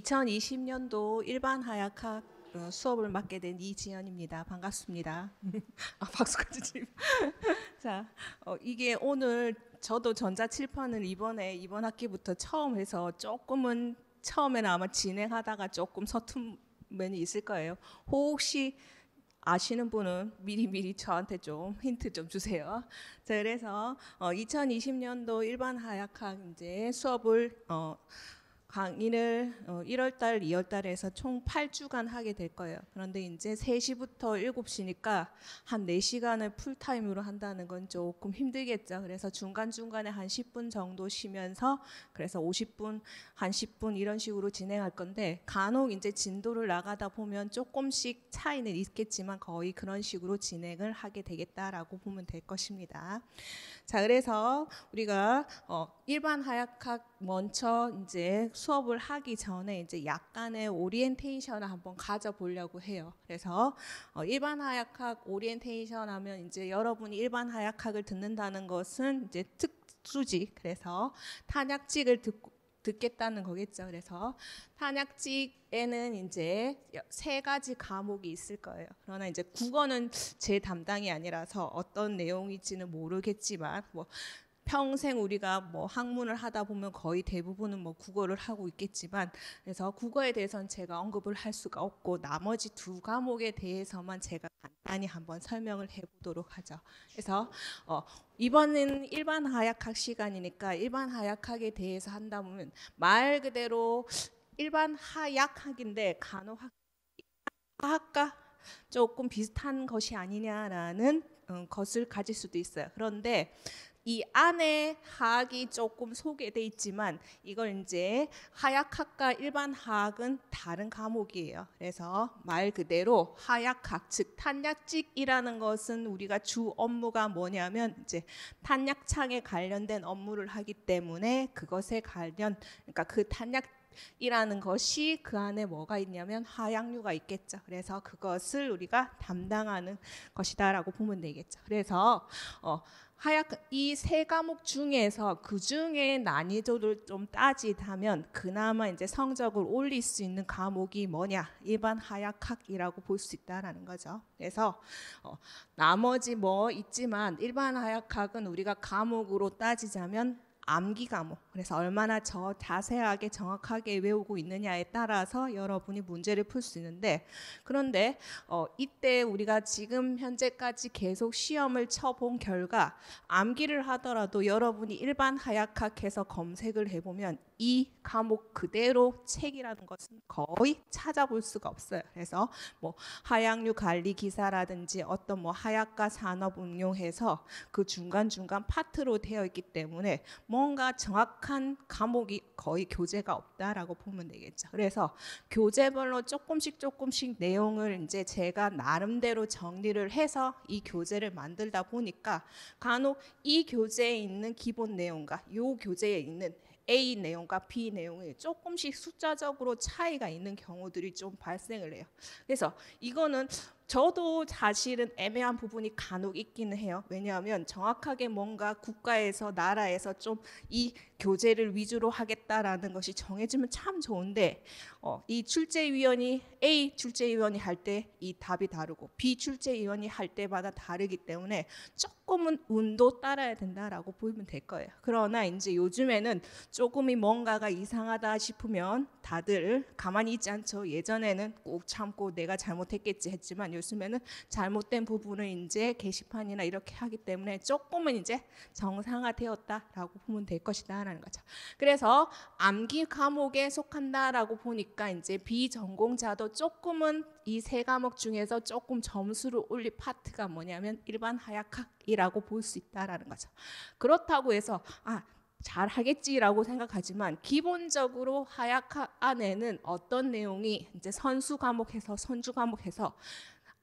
2020년도 일반 하약학 어, 수업을 맡게 된 이지연입니다. 반갑습니다. 아, 박수까지 치 자, 어, 이게 오늘 저도 전자칠판을 이번에 이번 학기부터 처음 해서 조금은 처음에는 아마 진행하다가 조금 서툰 면이 있을 거예요. 혹시 아시는 분은 미리미리 저한테 좀 힌트 좀 주세요. 자, 그래서 어, 2020년도 일반 하약학 이제 수업을 어, 강의를 1월달, 어, 2월달에서 총 8주간 하게 될 거예요. 그런데 이제 3시부터 7시니까 한 4시간을 풀타임으로 한다는 건 조금 힘들겠죠. 그래서 중간중간에 한 10분 정도 쉬면서 그래서 50분, 한 10분 이런 식으로 진행할 건데 간혹 이제 진도를 나가다 보면 조금씩 차이는 있겠지만 거의 그런 식으로 진행을 하게 되겠다라고 보면 될 것입니다. 자, 그래서 우리가 어, 일반 하약학 먼저 이제 수업을 하기 전에 이제 약간의 오리엔테이션을 한번 가져보려고 해요. 그래서 어, 일반 하약학 오리엔테이션 하면 이제 여러분이 일반 하약학을 듣는다는 것은 이제 특수지. 그래서 탄약직을 듣고 듣겠다는 거겠죠. 그래서 탄약직에는 이제 세 가지 과목이 있을 거예요. 그러나 이제 국어는 제 담당이 아니라서 어떤 내용일지는 모르겠지만 뭐 평생 우리가 뭐 학문을 하다 보면 거의 대부분은 뭐 국어를 하고 있겠지만 그래서 국어에 대해서는 제가 언급을 할 수가 없고 나머지 두 과목에 대해서만 제가 간단히 한번 설명을 해보도록 하죠. 그래서 어, 이번은 일반 하약학 시간이니까 일반 하약학에 대해서 한다면 말 그대로 일반 하약학인데 간호학 학과 조금 비슷한 것이 아니냐라는 어, 것을 가질 수도 있어요. 그런데 이 안에 하악이 조금 소개돼 있지만 이걸 이제 하약학과 일반 하악은 다른 과목이에요. 그래서 말 그대로 하약학 즉 탄약직이라는 것은 우리가 주 업무가 뭐냐면 이제 탄약창에 관련된 업무를 하기 때문에 그것에 관련 그러니까 그 탄약 이라는 것이 그 안에 뭐가 있냐면 하향류가 있겠죠. 그래서 그것을 우리가 담당하는 것이다라고 보면 되겠죠. 그래서 어, 하약 이 세 과목 중에서 그 중에 난이도를 좀 따지다면 그나마 이제 성적을 올릴 수 있는 과목이 뭐냐 일반 하약학이라고 볼 수 있다라는 거죠. 그래서 어, 나머지 뭐 있지만 일반 하약학은 우리가 과목으로 따지자면 암기 과목. 뭐, 그래서 얼마나 저 자세하게 정확하게 외우고 있느냐에 따라서 여러분이 문제를 풀 수 있는데 그런데 어, 이때 우리가 지금 현재까지 계속 시험을 쳐본 결과 암기를 하더라도 여러분이 일반 하약학에서 검색을 해보면 이 과목 그대로 책이라는 것은 거의 찾아볼 수가 없어요. 그래서 뭐 하약류 관리 기사라든지 어떤 뭐 하약과 산업 운용해서 그 중간중간 파트로 되어 있기 때문에 뭔가 정확한 과목이 거의 교재가 없다라고 보면 되겠죠. 그래서 교재별로 조금씩 조금씩 내용을 이제 제가 나름대로 정리를 해서 이 교재를 만들다 보니까 간혹 이 교재에 있는 기본 내용과 요 교재에 있는 A 내용과 B 내용이 조금씩 숫자적으로 차이가 있는 경우들이 좀 발생을 해요. 그래서 이거는 저도 사실은 애매한 부분이 간혹 있기는 해요. 왜냐하면 정확하게 뭔가 국가에서 나라에서 좀 이 교재를 위주로 하겠다라는 것이 정해지면 참 좋은데 어, 이 출제위원이 A 출제위원이 할 때 이 답이 다르고 B 출제위원이 할 때마다 다르기 때문에 조금은 운도 따라야 된다라고 보면 될 거예요. 그러나 이제 요즘에는 조금이 뭔가가 이상하다 싶으면 다들 가만히 있지 않죠. 예전에는 꼭 참고 내가 잘못했겠지 했지만 많이 요즘에는 잘못된 부분을 이제 게시판이나 이렇게 하기 때문에 조금은 이제 정상화되었다라고 보면 될 것이다라는 거죠. 그래서 암기 과목에 속한다라고 보니까 이제 비전공자도 조금은 이 세 과목 중에서 조금 점수를 올릴 파트가 뭐냐면 일반 하약학이라고 볼 수 있다라는 거죠. 그렇다고 해서 아 잘하겠지라고 생각하지만 기본적으로 하약학 안에는 어떤 내용이 이제 선수 과목에서 선주 과목에서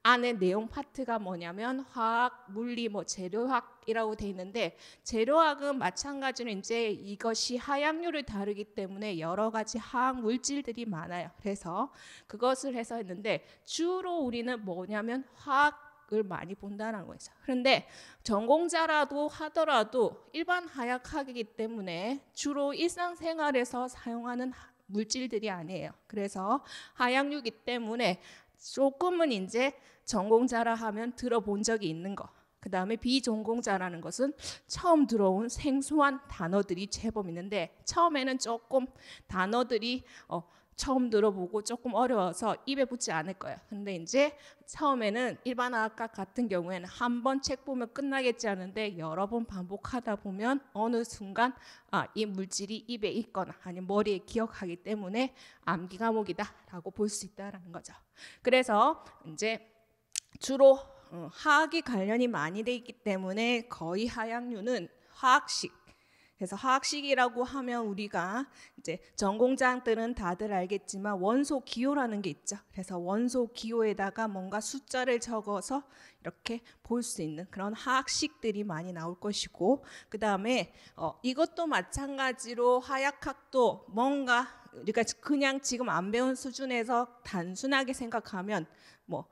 안에 내용 파트가 뭐냐면 화학, 물리, 뭐 재료학이라고 돼 있는데 재료학은 마찬가지로 이제 이것이 하향률을 다루기 때문에 여러 가지 화학 물질들이 많아요. 그래서 그것을 해서 했는데 주로 우리는 뭐냐면 화학 을 많이 본다는 거죠. 그런데 전공자라도 하더라도 일반 하약학이기 때문에 주로 일상생활에서 사용하는 물질들이 아니에요. 그래서 하약류기 때문에 조금은 이제 전공자라 하면 들어본 적이 있는 거. 그 다음에 비전공자라는 것은 처음 들어온 생소한 단어들이 제법 있는데 처음에는 조금 단어들이 어, 처음 들어보고 조금 어려워서 입에 붙지 않을 거예요. 근데 이제 처음에는 일반 학과 같은 경우에는 한 번 책 보면 끝나겠지 하는데 여러 번 반복하다 보면 어느 순간 아, 이 물질이 입에 있거나 아니면 머리에 기억하기 때문에 암기 과목이다라고 볼 수 있다라는 거죠. 그래서 이제 주로 어, 화학이 관련이 많이 돼 있기 때문에 거의 하향류는 화학식 그래서 화학식이라고 하면 우리가 이제 전공장들은 다들 알겠지만 원소 기호라는 게 있죠. 그래서 원소 기호에다가 뭔가 숫자를 적어서 이렇게 볼 수 있는 그런 화학식들이 많이 나올 것이고 그 다음에 어, 이것도 마찬가지로 화약학도 뭔가 그러니까 그냥 지금 안 배운 수준에서 단순하게 생각하면 뭐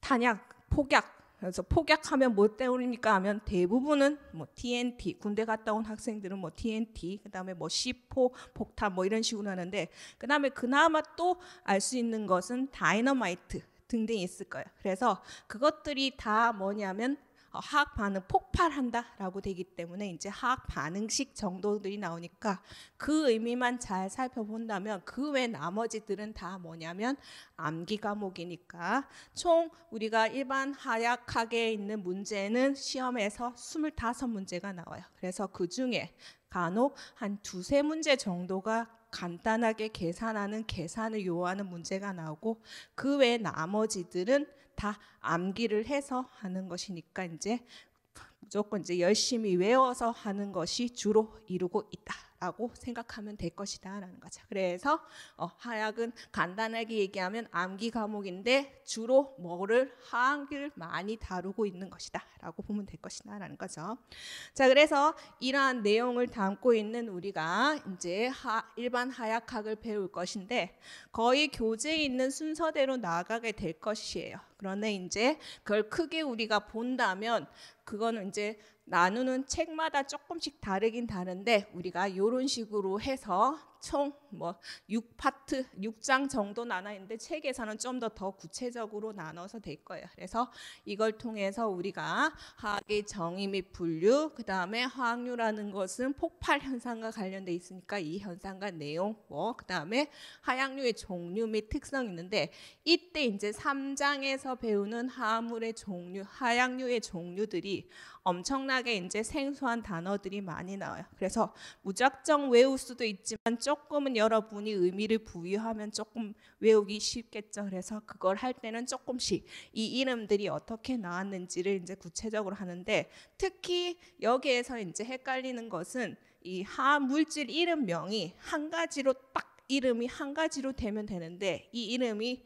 탄약, 폭약 그래서 폭약하면 뭐 때우니까 하면 대부분은 뭐 TNT 군대 갔다 온 학생들은 뭐 TNT 그다음에 뭐 C4 폭탄 뭐 이런 식으로 하는데 그다음에 그나마 또 알 수 있는 것은 다이너마이트 등등 있을 거예요. 그래서 그것들이 다 뭐냐면 어, 화학 반응 폭발한다라고 되기 때문에 이제 화학 반응식 정도들이 나오니까 그 의미만 잘 살펴본다면 그 외 나머지들은 다 뭐냐면 암기 과목이니까 총 우리가 일반 하약하게 있는 문제는 시험에서 25문제가 나와요. 그래서 그 중에 간혹 한 두세 문제 정도가 간단하게 계산하는 계산을 요하는 문제가 나오고 그 외 나머지들은 다 암기를 해서 하는 것이니까 이제 무조건 이제 열심히 외워서 하는 것이 주로 이루고 있다. 라고 생각하면 될 것이다 라는 거죠. 그래서 어, 하약은 간단하게 얘기하면 암기 과목인데 주로 뭐를 하악기를 많이 다루고 있는 것이다 라고 보면 될 것이다 라는 거죠. 자 그래서 이러한 내용을 담고 있는 우리가 이제 하, 일반 하약학을 배울 것인데 거의 교재에 있는 순서대로 나아가게 될 것이에요. 그런데 이제 그걸 크게 우리가 본다면 그거는 이제 나누는 책마다 조금씩 다르긴 다른데 우리가 이런 식으로 해서 총뭐 6파트, 6장 정도 나눠 있는데 책에서는 좀 더 더 구체적으로 나눠서 될 거예요. 그래서 이걸 통해서 우리가 화학의 정의 및 분류, 그다음에 화학류라는 것은 폭발 현상과 관련돼 있으니까 이 현상과 내용, 뭐 그다음에 화향류의 종류 및 특성 있는데 이때 이제 3장에서 배우는 화물의 종류, 화향류의 종류들이 엄청나게 이제 생소한 단어들이 많이 나와요. 그래서 무작정 외울 수도 있지만 좀 조금은 여러분이 의미를 부여하면 조금 외우기 쉽겠죠. 그래서 그걸 할 때는 조금씩 이 이름들이 어떻게 나왔는지를 이제 구체적으로 하는데 특히 여기에서 이제 헷갈리는 것은 이하 물질 이름명이 한 가지로 딱 이름이 한 가지로 되면 되는데 이 이름이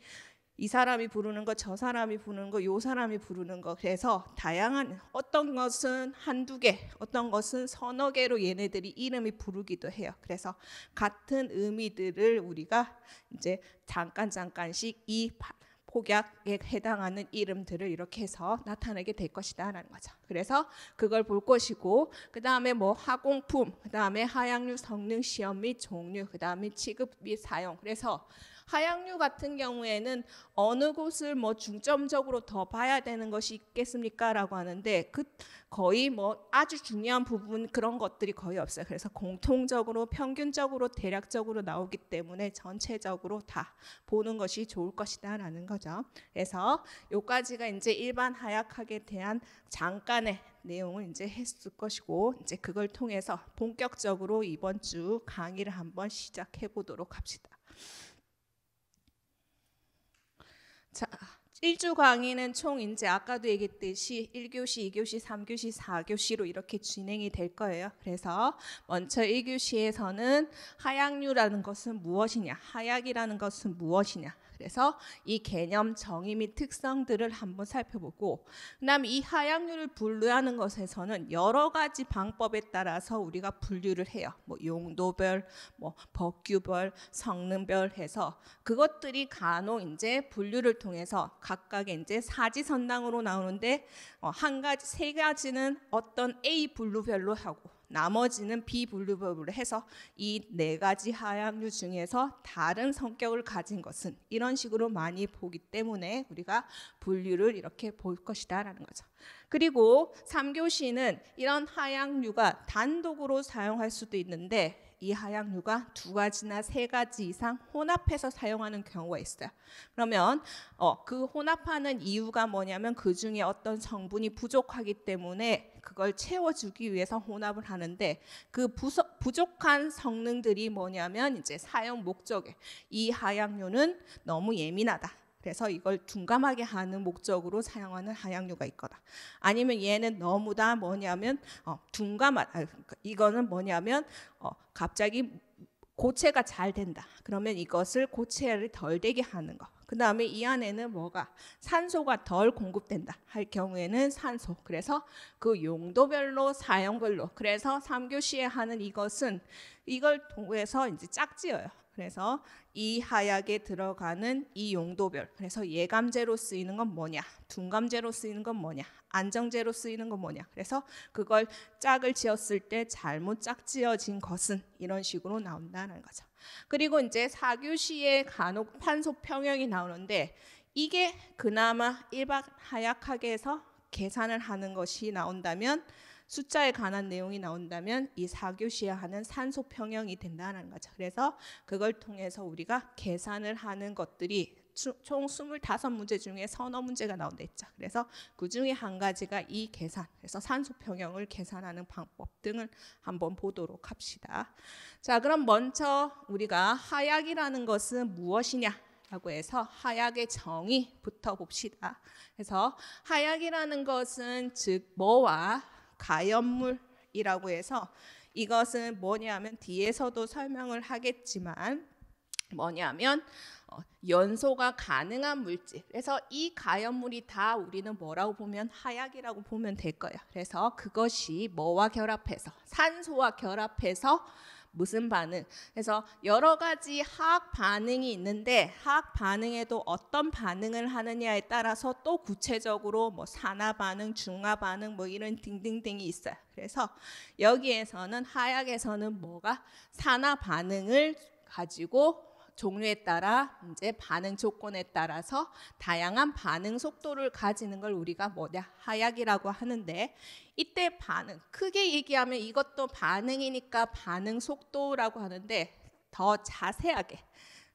이 사람이 부르는 거, 저 사람이 부르는 거, 요 사람이 부르는 거. 그래서 다양한 어떤 것은 한두 개, 어떤 것은 서너 개로 얘네들이 이름이 부르기도 해요. 그래서 같은 의미들을 우리가 이제 잠깐 잠깐씩 이 폭약에 해당하는 이름들을 이렇게 해서 나타내게 될 것이다라는 거죠. 그래서 그걸 볼 것이고 그 다음에 뭐 화공품, 그 다음에 하향류 성능 시험 및 종류, 그 다음에 취급 및 사용. 그래서 하향류 같은 경우에는 어느 곳을 뭐 중점적으로 더 봐야 되는 것이 있겠습니까라고 하는데 그 거의 뭐 아주 중요한 부분 그런 것들이 거의 없어요. 그래서 공통적으로 평균적으로 대략적으로 나오기 때문에 전체적으로 다 보는 것이 좋을 것이다라는 거죠. 그래서 요까지가 이제 일반 하약학에 대한 잠깐의 내용을 이제 했을 것이고 이제 그걸 통해서 본격적으로 이번 주 강의를 한번 시작해 보도록 합시다. 자, 1주 강의는 총 이제 아까도 얘기했듯이 1교시, 2교시, 3교시, 4교시로 이렇게 진행이 될 거예요. 그래서 먼저 1교시에서는 하약류라는 것은 무엇이냐, 하약이라는 것은 무엇이냐, 그래서 이 개념 정의 및 특성들을 한번 살펴보고 그다음 이 하향률을 분류하는 것에서는 여러 가지 방법에 따라서 우리가 분류를 해요. 뭐 용도별, 뭐 법규별, 성능별 해서 그것들이 간혹 이제 분류를 통해서 각각의 이제 사지선당으로 나오는데 어, 한 가지 세 가지는 어떤 A 분류별로 하고 나머지는 비분류법으로 해서 이 네 가지 하향류 중에서 다른 성격을 가진 것은 이런 식으로 많이 보기 때문에 우리가 분류를 이렇게 볼 것이다라는 거죠. 그리고 3교시는 이런 하향류가 단독으로 사용할 수도 있는데 이하향류가두 가지나 세 가지 이상 혼합해서 사용하는 경우가 있어요. 그러면 어, 그 혼합하는 이유가 뭐냐면 그 중에 어떤 성분이 부족하기 때문에 그걸 채워주기 위해서 혼합을 하는데 그 부서, 부족한 성능들이 뭐냐면 이제 사용 목적에 이 하향유는 너무 예민하다. 그래서 이걸 둔감하게 하는 목적으로 사용하는 하향류가 있거나 아니면 얘는 너무 다 뭐냐면 어, 둔감한 아, 그러니까 이거는 뭐냐면 어, 갑자기 고체가 잘 된다. 그러면 이것을 고체를 덜 되게 하는 거. 그 다음에 이 안에는 뭐가 산소가 덜 공급된다 할 경우에는 산소. 그래서 그 용도별로 사용별로. 그래서 삼교시에 하는 이것은 이걸 통해서 이제 짝지어요. 그래서 이 하약에 들어가는 이 용도별. 그래서 예감제로 쓰이는 건 뭐냐? 둔감제로 쓰이는 건 뭐냐? 안정제로 쓰이는 건 뭐냐? 그래서 그걸 짝을 지었을 때 잘못 짝 지어진 것은 이런 식으로 나온다는 거죠. 그리고 이제 사교시에 간혹 판소 평형이 나오는데 이게 그나마 일반 하약하게 해서 계산을 하는 것이 나온다면 숫자에 관한 내용이 나온다면 이 4교시에 하는 산소 평형이 된다는 거죠. 그래서 그걸 통해서 우리가 계산을 하는 것들이 총 25문제 중에 서너 문제가 나온다 했죠. 그래서 그 중에 한 가지가 이 계산, 그래서 산소 평형을 계산하는 방법 등을 한번 보도록 합시다. 자, 그럼 먼저 우리가 하약이라는 것은 무엇이냐? 라고 해서 하약의 정의부터 봅시다. 그래서 하약이라는 것은 즉 뭐와 가연물이라고 해서 이것은 뭐냐면 뒤에서도 설명을 하겠지만 뭐냐면 어, 연소가 가능한 물질. 그래서 이 가연물이 다 우리는 뭐라고 보면 하약이라고 보면 될 거예요. 그래서 그것이 뭐와 결합해서 산소와 결합해서 무슨 반응? 그래서 여러 가지 화학 반응이 있는데 화학 반응에도 어떤 반응을 하느냐에 따라서 또 구체적으로 뭐 산화 반응, 중화 반응 뭐 이런 등등등이 있어요. 그래서 여기에서는 하약에서는 뭐가 산화 반응을 가지고 종류에 따라 이제 반응 조건에 따라서 다양한 반응 속도를 가지는 걸 우리가 뭐냐 하약이라고 하는데 이때 반응 크게 얘기하면 이것도 반응이니까 반응 속도라고 하는데 더 자세하게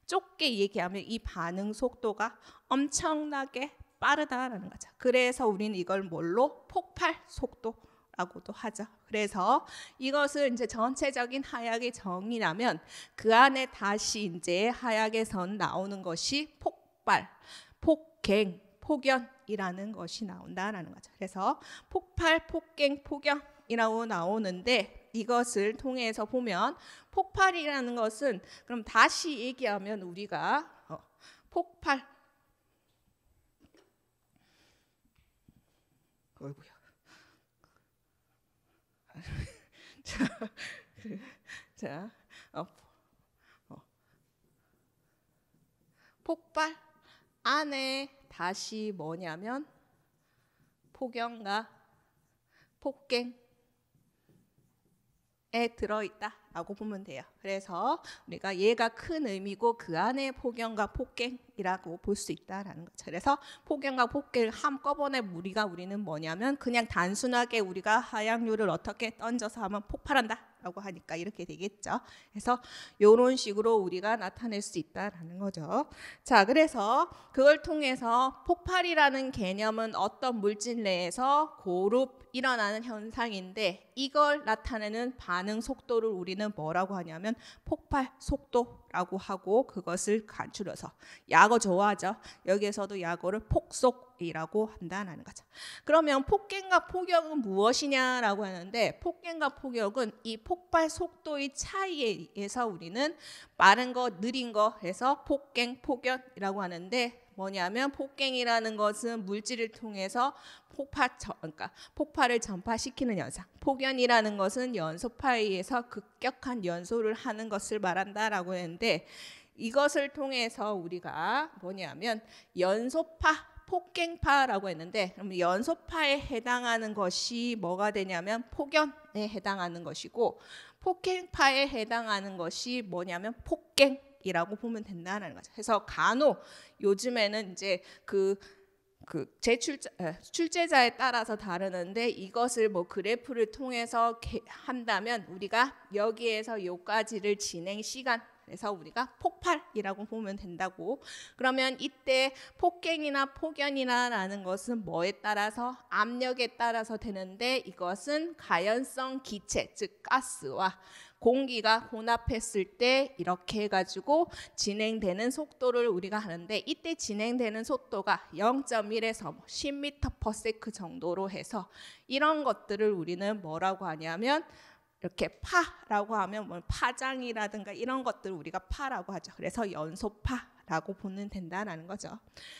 좁게 얘기하면 이 반응 속도가 엄청나게 빠르다라는 거죠. 그래서 우리는 이걸 뭘로 폭발 속도 하고도 하죠. 그래서 이것을 이제 전체적인 하약의 정의라면 그 안에 다시 이제 하약에선 나오는 것이 폭발, 폭행 폭연이라는 것이 나온다라는 거죠. 그래서 폭발, 폭행 폭연이라고 나오는데 이것을 통해서 보면 폭발이라는 것은 그럼 다시 얘기하면 우리가 어, 폭발 어이구야. 자, 어, 어. 폭발 안에 다시 뭐냐면 폭염과 폭갱에 들어있다라고 보면 돼요. 그래서 우리가 얘가 큰 의미고 그 안에 폭염과 폭갱이라고 볼 수 있다라는 거죠. 그래서 포경과 폭갱을 한꺼번에 우리가 우리는 뭐냐면 그냥 단순하게 우리가 하향률을 어떻게 던져서 하면 폭발한다라고 하니까 이렇게 되겠죠. 그래서 이런 식으로 우리가 나타낼 수 있다라는 거죠. 자, 그래서 그걸 통해서 폭발이라는 개념은 어떤 물질 내에서 고루 일어나는 현상인데 이걸 나타내는 반응 속도를 우리는 뭐라고 하냐면 사람은 폭발 속도라고 하고 그것을 간추려서 야거 좋아하죠. 여기에서도 야거를 폭속이라고 한다는 거죠. 그러면 폭행과 폭격은 무엇이냐라고 하는데 폭행과 폭격은 이 폭발 속도의 차이에 의해서 우리는 빠른 거 느린 거 해서 폭행 폭격이라고 하는데 뭐냐면 폭갱이라는 것은 물질을 통해서 폭파, 그러니까 폭발을 전파시키는 현상. 폭연이라는 것은 연소파에 의해서 급격한 연소를 하는 것을 말한다라고 했는데 이것을 통해서 우리가 뭐냐면 연소파 폭갱파라고 했는데 그럼 연소파에 해당하는 것이 뭐가 되냐면 폭연에 해당하는 것이고 폭행파에 해당하는 것이 뭐냐면 폭갱 이라고 보면 된다는 거죠. 그래서 간혹 요즘에는 이제 그그 그 제출자 출제자에 따라서 다르는데 이것을 뭐 그래프를 통해서 한다면 우리가 여기에서 요까지를 진행 시간 그래서 우리가 폭발이라고 보면 된다고. 그러면 이때 폭행이나 폭연이나라는 것은 뭐에 따라서 압력에 따라서 되는데 이것은 가연성 기체 즉 가스와 공기가 혼합했을 때 이렇게 해가지고 진행되는 속도를 우리가 하는데 이때 진행되는 속도가 0.1에서 10m/s 뭐 정도로 해서 이런 것들을 우리는 뭐라고 하냐면 이렇게 파라고 하면 뭐 파장이라든가 이런 것들 우리가 파라고 하죠. 그래서 연소파 라고 보는 된다라는 거죠.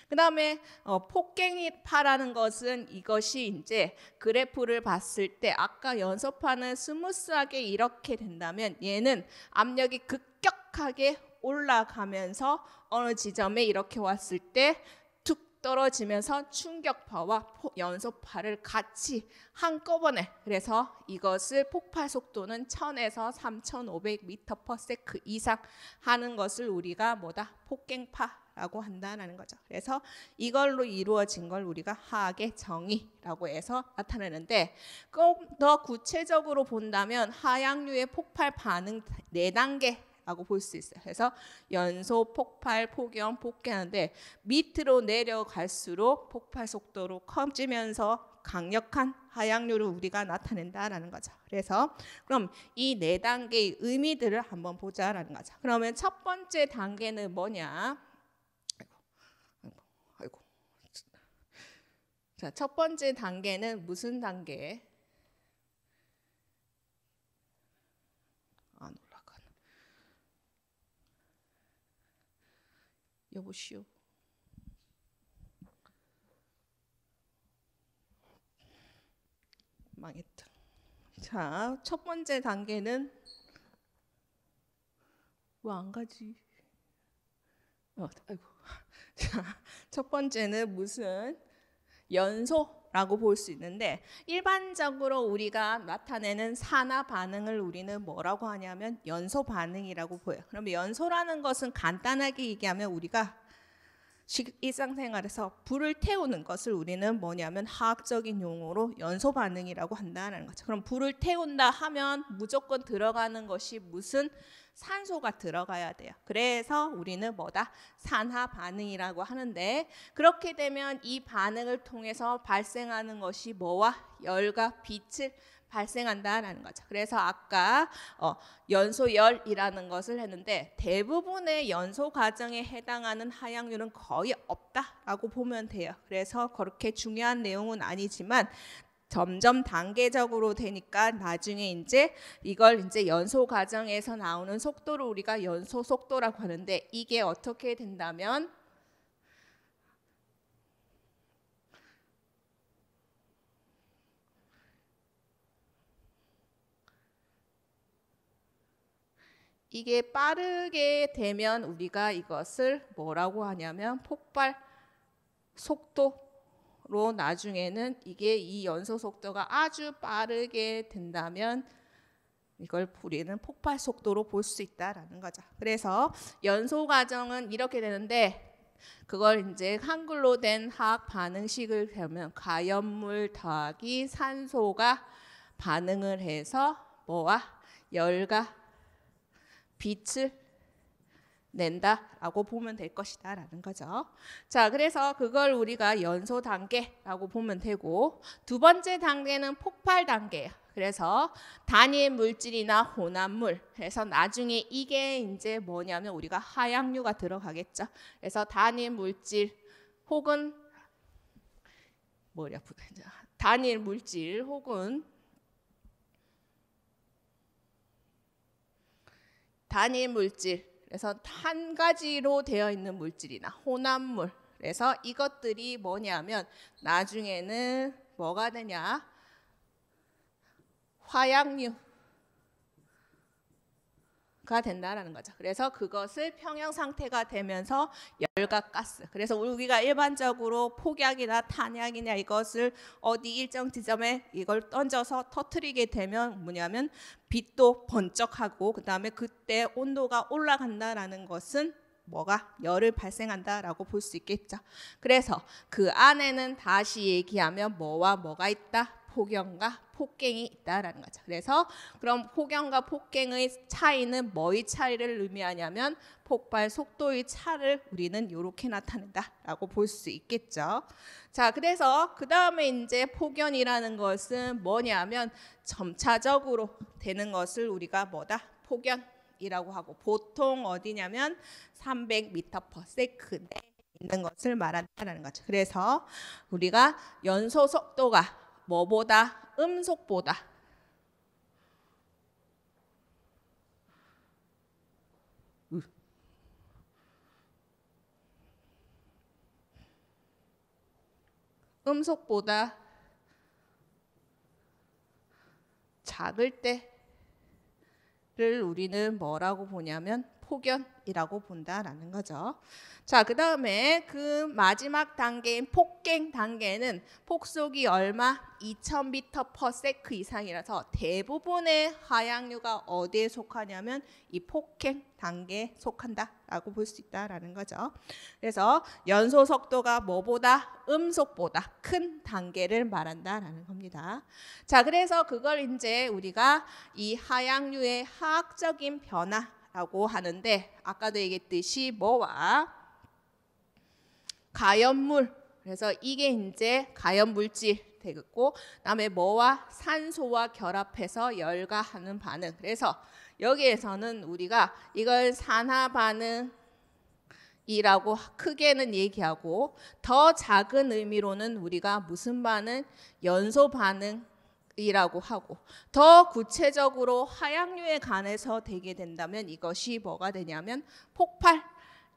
그 다음에 어, 폭갱이파라는 것은 이것이 이제 그래프를 봤을 때 아까 연소파는 스무스하게 이렇게 된다면 얘는 압력이 급격하게 올라가면서 어느 지점에 이렇게 왔을 때 떨어지면서 충격파와 연소파를 같이 한꺼번에 그래서 이것을 폭발 속도는 1000에서 3500m/s 그 이상 하는 것을 우리가 뭐다 폭갱파라고 한다는 거죠. 그래서 이걸로 이루어진 걸 우리가 하악의 정의라고 해서 나타내는데 꼭 더 구체적으로 본다면 하향류의 폭발 반응 4단계 라고 볼 수 있어요. 그래서 연소, 폭발, 폭염, 폭기하는데 밑으로 내려갈수록 폭발 속도로 커지면서 강력한 하향률을 우리가 나타낸다라는 거죠. 그래서 그럼 이 네 단계의 의미들을 한번 보자라는 거죠. 그러면 첫 번째 단계는 뭐냐? 아이고, 아이고. 자, 첫 번째 단계는 무슨 단계? 여보시오. 망했다. 자, 첫 번째 단계는 왜안 뭐 가지? 어, 아이고. 자, 첫 번째는 무슨 연소 라고 볼 수 있는데 일반적으로 우리가 나타내는 산화 반응을 우리는 뭐라고 하냐면 연소 반응이라고 보여요. 그러면 연소라는 것은 간단하게 얘기하면 우리가 일상생활에서 불을 태우는 것을 우리는 뭐냐면 화학적인 용어로 연소 반응이라고 한다는 거죠. 그럼 불을 태운다 하면 무조건 들어가는 것이 무슨 산소가 들어가야 돼요. 그래서 우리는 뭐다? 산화 반응이라고 하는데 그렇게 되면 이 반응을 통해서 발생하는 것이 뭐와 열과 빛을 발생한다라는 거죠. 그래서 아까 어, 연소열이라는 것을 했는데 대부분의 연소 과정에 해당하는 하향률은 거의 없다라고 보면 돼요. 그래서 그렇게 중요한 내용은 아니지만 점점 단계적으로 되니까 나중에 이제 이걸 이제 연소 과정에서 나오는 속도를 우리가 연소 속도라고 하는데 이게 어떻게 된다면 이게 빠르게 되면 우리가 이것을 뭐라고 하냐면 폭발 속도로 나중에는 이게 이 연소 속도가 아주 빠르게 된다면 이걸 우리는 폭발 속도로 볼 수 있다라는 거죠. 그래서 연소 과정은 이렇게 되는데 그걸 이제 한글로 된 화학 반응식을 보면 가연물 더하기 산소가 반응을 해서 뭐와 열과 빛을 낸다라고 보면 될 것이다라는 거죠. 자, 그래서 그걸 우리가 연소 단계라고 보면 되고 두 번째 단계는 폭발 단계예요. 그래서 단일 물질이나 혼합물. 그래서 나중에 이게 이제 뭐냐면 우리가 하향류가 들어가겠죠. 그래서 단일 물질 혹은 뭐냐 단일 물질 혹은 단일 물질, 그래서 한 가지로 되어 있는 물질이나 혼합물, 그래서 이것들이 뭐냐면 나중에는 뭐가 되냐? 화약류, 가 된다라는 거죠. 그래서 그것을 평형 상태가 되면서 열과 가스. 그래서 우리가 일반적으로 폭약이나 탄약이냐 이것을 어디 일정 지점에 이걸 던져서 터트리게 되면 뭐냐면 빛도 번쩍하고 그다음에 그때 온도가 올라간다라는 것은 뭐가 열을 발생한다라고 볼 수 있겠죠. 그래서 그 안에는 다시 얘기하면 뭐와 뭐가 있다. 폭염과 폭갱이 있다라는 거죠. 그래서 그럼 폭염과 폭갱의 차이는 뭐의 차이를 의미하냐면 폭발 속도의 차를 우리는 이렇게 나타낸다라고 볼 수 있겠죠. 자, 그래서 그 다음에 이제 폭염이라는 것은 뭐냐면 점차적으로 되는 것을 우리가 뭐다 폭염이라고 하고 보통 어디냐면 300m/s에 있는 것을 말한다라는 거죠. 그래서 우리가 연소 속도가 뭐보다 음속보다 음속보다 작을 때를 우리는 뭐라고 보냐면 폭연 시작이라고 본다라는 거죠. 자, 그 다음에 그 마지막 단계인 폭갱 단계는 폭속이 얼마? 2000m/s 그 이상이라서 대부분의 하양류가 어디에 속하냐면 이 폭행 단계에 속한다라고 볼 수 있다라는 거죠. 그래서 연소 속도가 뭐보다 음속보다 큰 단계를 말한다라는 겁니다. 자, 그래서 그걸 이제 우리가 이 하양류의 화학적인 변화 라고 하는데 아까도 얘기했듯이 뭐와 가염물 그래서 이게 이제 가염물질 되겠고 다음에 뭐와 산소와 결합해서 열가하는 반응 그래서 여기에서는 우리가 이걸 산화 반응 이라고 크게는 얘기하고 더 작은 의미로는 우리가 무슨 반응? 연소 반응 이라고 하고 더 구체적으로 하향류에 관해서 되게 된다면 이것이 뭐가 되냐면 폭발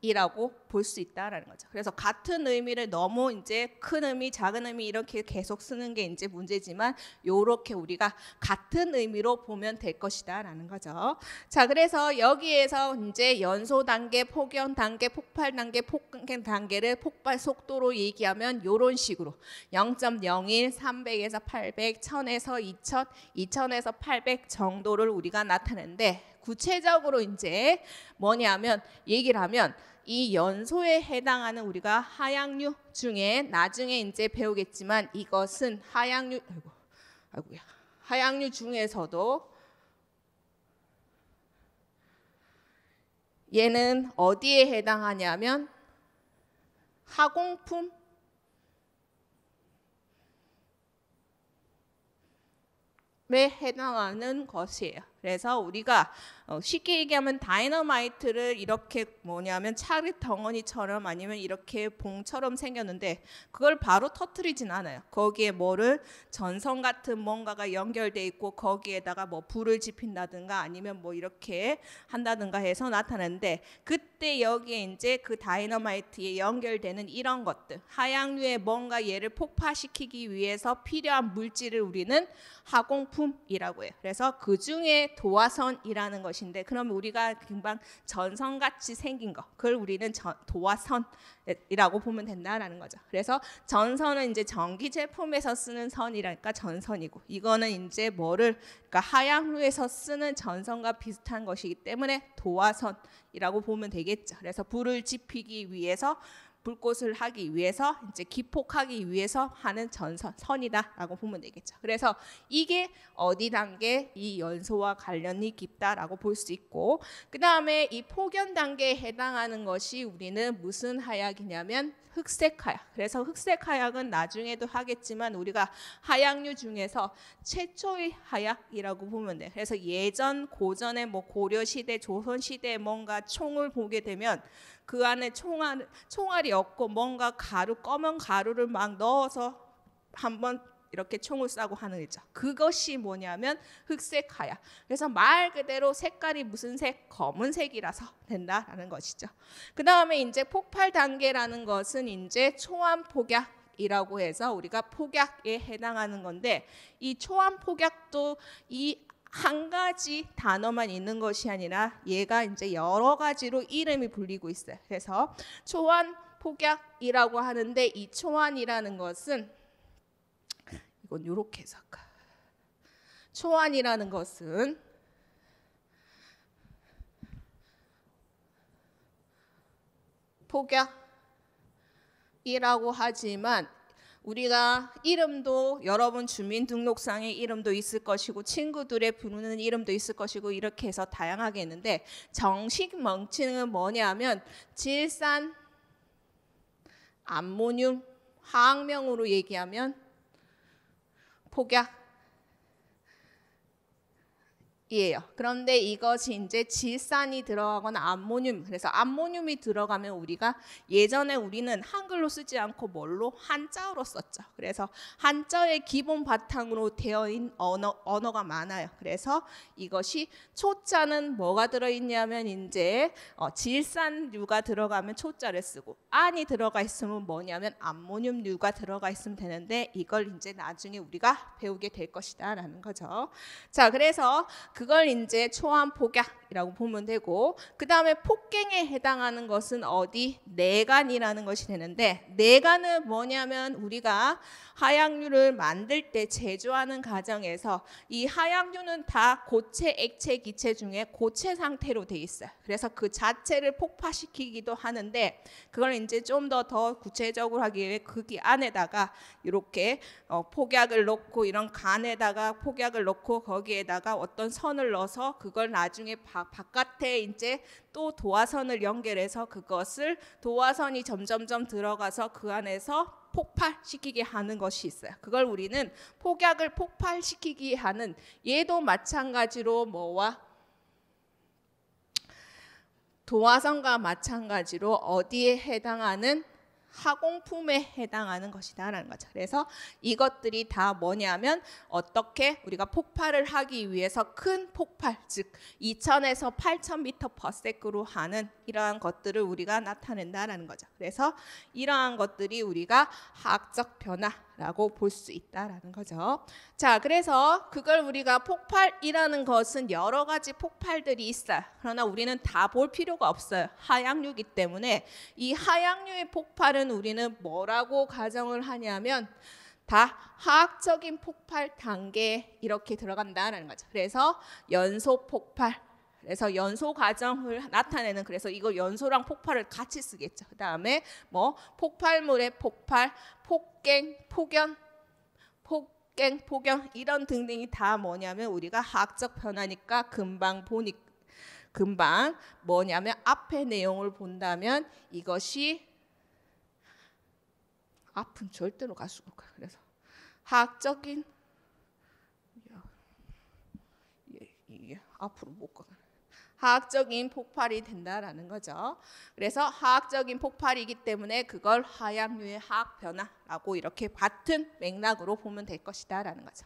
이라고 볼 수 있다라는 거죠. 그래서 같은 의미를 너무 이제 큰 의미, 작은 의미 이렇게 계속 쓰는 게 이제 문제지만 요렇게 우리가 같은 의미로 보면 될 것이다라는 거죠. 자, 그래서 여기에서 이제 연소 단계, 폭연 단계, 폭발 단계, 폭행 단계를 폭발 속도로 얘기하면 요런 식으로 0.01, 300에서 800, 1000에서 2000, 2000에서 800 정도를 우리가 나타내는데 구체적으로 이제 뭐냐면 얘기를 하면 이 연소에 해당하는 우리가 하향류 중에 나중에 이제 배우겠지만 이것은 하향류 아이고 아이고야 하향류 중에서도 얘는 어디에 해당하냐면 하공품 에 해당하는 것이에요. 그래서 우리가 어, 쉽게 얘기하면 다이너마이트를 이렇게 뭐냐면 차를 덩어리처럼 아니면 이렇게 봉처럼 생겼는데 그걸 바로 터트리진 않아요. 거기에 뭐를 전선 같은 뭔가가 연결돼 있고 거기에다가 뭐 불을 지핀다든가 아니면 뭐 이렇게 한다든가 해서 나타나는데 그때 여기에 이제 그 다이너마이트에 연결되는 이런 것들 하향류의 뭔가 얘를 폭파시키기 위해서 필요한 물질을 우리는 하공품이라고 해요. 그래서 그 중에 도화선이라는 것이 것인데 그러면 우리가 금방 전선같이 생긴 거 그걸 우리는 도화선이라고 보면 된다라는 거죠. 그래서 전선은 이제 전기 제품에서 쓰는 선이라니까 전선이고 이거는 이제 뭐를 그러니까 하향후에서 쓰는 전선과 비슷한 것이기 때문에 도화선이라고 보면 되겠죠. 그래서 불을 지피기 위해서 불꽃을 하기 위해서 이제 기폭하기 위해서 하는 전선이다라고 선 보면 되겠죠. 그래서 이게 어디 단계 이 연소와 관련이 깊다라고 볼 수 있고 그 다음에 이 폭연 단계에 해당하는 것이 우리는 무슨 하약이냐면 흑색 하약. 그래서 흑색 하약은 나중에도 하겠지만 우리가 하약류 중에서 최초의 하약이라고 보면 돼. 그래서 예전 고전의 뭐 고려 시대, 조선 시대 뭔가 총을 보게 되면 그 안에 총알, 총알이 없고 뭔가 가루 검은 가루를 막 넣어서 한번 이렇게 총을 쏴고 하는 거죠 그것이 뭐냐면 흑색하야. 그래서 말 그대로 색깔이 무슨 색? 검은색이라서 된다라는 것이죠. 그 다음에 이제 폭발 단계라는 것은 이제 초암 폭약. 이라고 해서 우리가 폭약에 해당하는 건데 이 초암 폭약도 이한 가지 단어만 있는 것이 아니라 얘가 이제 여러 가지로 이름이 불리고 있어요. 그래서 초원 폭약이라고 하는데 이 초안이라는 것은 이건 요렇게 해서 초안이라는 것은 폭약이라고 하지만 우리가 이름도 여러분 주민등록상의 이름도 있을 것이고 친구들의 부르는 이름도 있을 것이고 이렇게 해서 다양하게 있는데 정식 명칭은 뭐냐면 질산 암모늄 화학명으로 얘기하면 폭약 이에요. 그런데 이것이 이제 질산이 들어가거나 암모늄, 그래서 암모늄이 들어가면 우리가 예전에 우리는 한글로 쓰지 않고 뭘로 한자어로 썼죠. 그래서 한자의 기본 바탕으로 되어 있는 언어, 언어가 많아요. 그래서 이것이 초자는 뭐가 들어있냐면 이제 어, 질산류가 들어가면 초자를 쓰고 안이 들어가 있으면 뭐냐면 암모늄류가 들어가 있으면 되는데 이걸 이제 나중에 우리가 배우게 될 것이다라는 거죠. 자, 그래서 그 그걸 이제 초안 폭약이라고 보면 되고 그 다음에 폭행에 해당하는 것은 어디? 내간이라는 것이 되는데 내간은 뭐냐면 우리가 하약류를 만들 때 제조하는 과정에서 이 하약류는 다 고체, 액체, 기체 중에 고체 상태로 돼 있어요. 그래서 그 자체를 폭파시키기도 하는데 그걸 이제 좀 더더 더 구체적으로 하기 위해 그기 안에다가 이렇게 어, 폭약을 넣고 이런 간에다가 폭약을 넣고 거기에다가 어떤 선 도화선을 넣어서 그걸 나중에 바, 바깥에 이제 또 도화선을 연결해서 그것을 도화선이 점점점 들어가서 그 안에서 폭발시키게 하는 것이 있어요. 그걸 우리는 폭약을 폭발시키게 하는 얘도 마찬가지로 뭐와 도화선과 마찬가지로 어디에 해당하는 하공품에 해당하는 것이다라는 거죠. 그래서 이것들이 다 뭐냐면 어떻게 우리가 폭발을 하기 위해서 큰 폭발, 즉 2,000에서 8,000m/s로 하는 이러한 것들을 우리가 나타낸다라는 거죠. 그래서 이러한 것들이 우리가 학적 변화 라고 볼 수 있다라는 거죠. 자, 그래서 그걸 우리가 폭발이라는 것은 여러 가지 폭발들이 있어. 그러나 우리는 다 볼 필요가 없어요. 하향류이기 때문에 이 하향류의 폭발은 우리는 뭐라고 가정을 하냐면 다 화학적인 폭발 단계 이렇게 들어간다라는 거죠. 그래서 연소 폭발 그래서 연소 과정을 나타내는 그래서 이거 연소랑 폭발을 같이 쓰겠죠. 그 다음에 뭐 폭발물의 폭발, 폭갱, 폭연, 폭갱, 폭연 이런 등등이 다 뭐냐면 우리가 학적 변화니까 금방 보니 금방 뭐냐면 앞의 내용을 본다면 이것이 앞은 절대로 갈 수가 없어요. 그래서 학적인 이게 앞으로 못 가. 화학적인 폭발이 된다라는 거죠. 그래서 화학적인 폭발이기 때문에 그걸 화약류의 화학 변화라고 이렇게 같은 맥락으로 보면 될 것이다라는 거죠.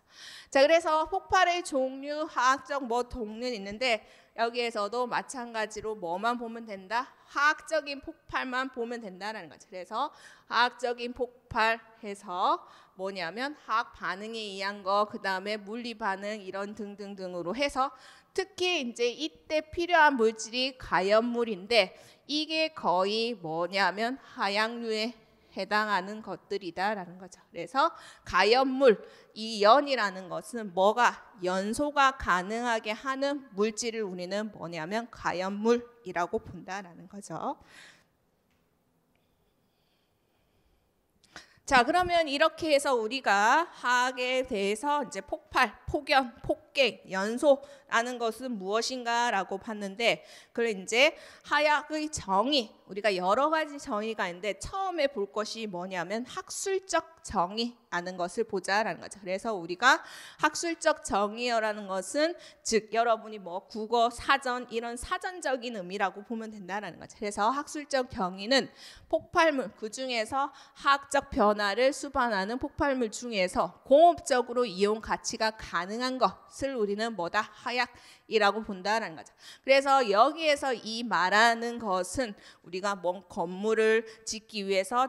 자, 그래서 폭발의 종류, 화학적 뭐종류 있는데 여기에서도 마찬가지로 뭐만 보면 된다? 화학적인 폭발만 보면 된다라는 거죠. 그래서 화학적인 폭발해서 뭐냐면 화학 반응에 의한 거, 그 다음에 물리 반응 이런 등등등으로 해서 특히 이제 이때 필요한 물질이 가염물인데 이게 거의 뭐냐면 하양류에 해당하는 것들이다라는 거죠. 그래서 가연물 이 연이라는 것은 뭐가 연소가 가능하게 하는 물질을 우리는 뭐냐면 가연물이라고 본다라는 거죠. 자, 그러면 이렇게 해서 우리가 화학에 대해서 이제 폭발, 폭연, 폭객, 연소 라는 것은 무엇인가라고 봤는데 그걸 이제 하약의 정의 우리가 여러 가지 정의가 있는데 처음에 볼 것이 뭐냐면 학술적 정의라는 것을 보자라는 거죠. 그래서 우리가 학술적 정의어라는 것은 즉 여러분이 뭐 국어 사전 이런 사전적인 의미라고 보면 된다라는 거죠. 그래서 학술적 정의는 폭발물 그 중에서 학적 변화를 수반하는 폭발물 중에서 공업적으로 이용 가치가 가능한 것을 우리는 뭐다 하약 사약이라고 본다라는 거죠. 그래서 여기에서 이 말하는 것은 우리가 뭔 건물을 짓기 위해서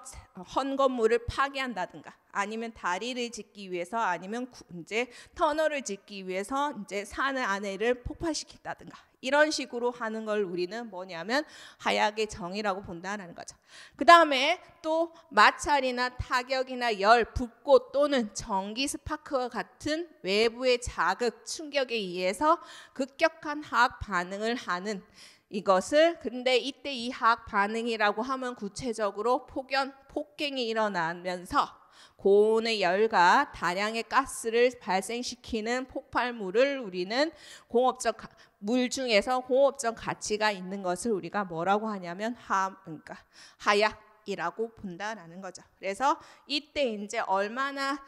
헌 건물을 파괴한다든가 아니면 다리를 짓기 위해서 아니면 이제 터널을 짓기 위해서 이제 산 안에를 폭파시킨다든가 이런 식으로 하는 걸 우리는 뭐냐면 하약의 정의라고 본다라는 거죠. 그 다음에 또 마찰이나 타격이나 열, 붓고 또는 전기 스파크와 같은 외부의 자극, 충격에 의해서 급격한 화학 반응을 하는 이것을 근데 이때 이 화학 반응이라고 하면 구체적으로 폭연, 폭행이 일어나면서 고온의 열과 다량의 가스를 발생시키는 폭발물을 우리는 공업적 물 중에서 공업적 가치가 있는 것을 우리가 뭐라고 하냐면 하, 그러니까 하약이라고 본다라는 거죠. 그래서 이때 이제 얼마나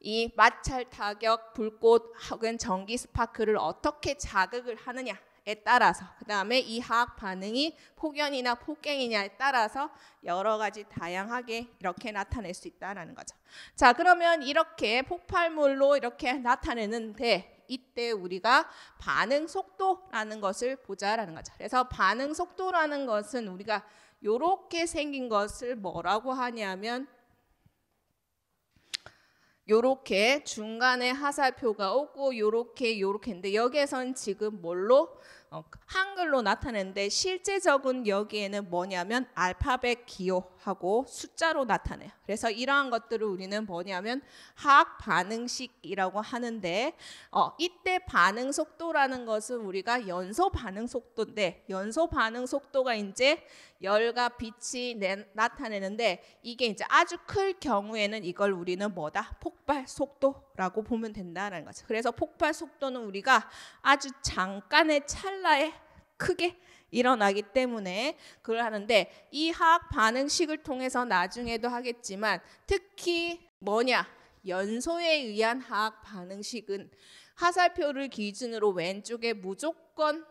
이 마찰 타격, 불꽃 혹은 전기 스파크를 어떻게 자극을 하느냐 에 따라서 그다음에 이 화학 반응이 폭연이나 폭갱이냐에 따라서 여러 가지 다양하게 이렇게 나타낼 수 있다라는 거죠. 자, 그러면 이렇게 폭발물로 이렇게 나타내는데 이때 우리가 반응 속도라는 것을 보자라는 거죠. 그래서 반응 속도라는 것은 우리가 요렇게 생긴 것을 뭐라고 하냐면 요렇게 중간에 하사표가 오고 요렇게 요렇게인데 여기에선 지금 뭘로 어, 한글로 나타내는데 실제적은 여기에는 뭐냐면 알파벳 기호하고 숫자로 나타내요. 그래서 이러한 것들을 우리는 뭐냐면 화학 반응식이라고 하는데 어, 이때 반응 속도라는 것은 우리가 연소 반응 속도인데 연소 반응 속도가 이제 열과 빛이 내, 나타내는데 이게 이제 아주 클 경우에는 이걸 우리는 뭐다? 폭발 속도라고 보면 된다는 거죠. 그래서 폭발 속도는 우리가 아주 잠깐의 찰나 찰나에 크게 일어나기 때문에 그걸 하는데 이 화학 반응식을 통해서 나중에도 하겠지만 특히 뭐냐 연소에 의한 화학 반응식은 화살표를 기준으로 왼쪽에 무조건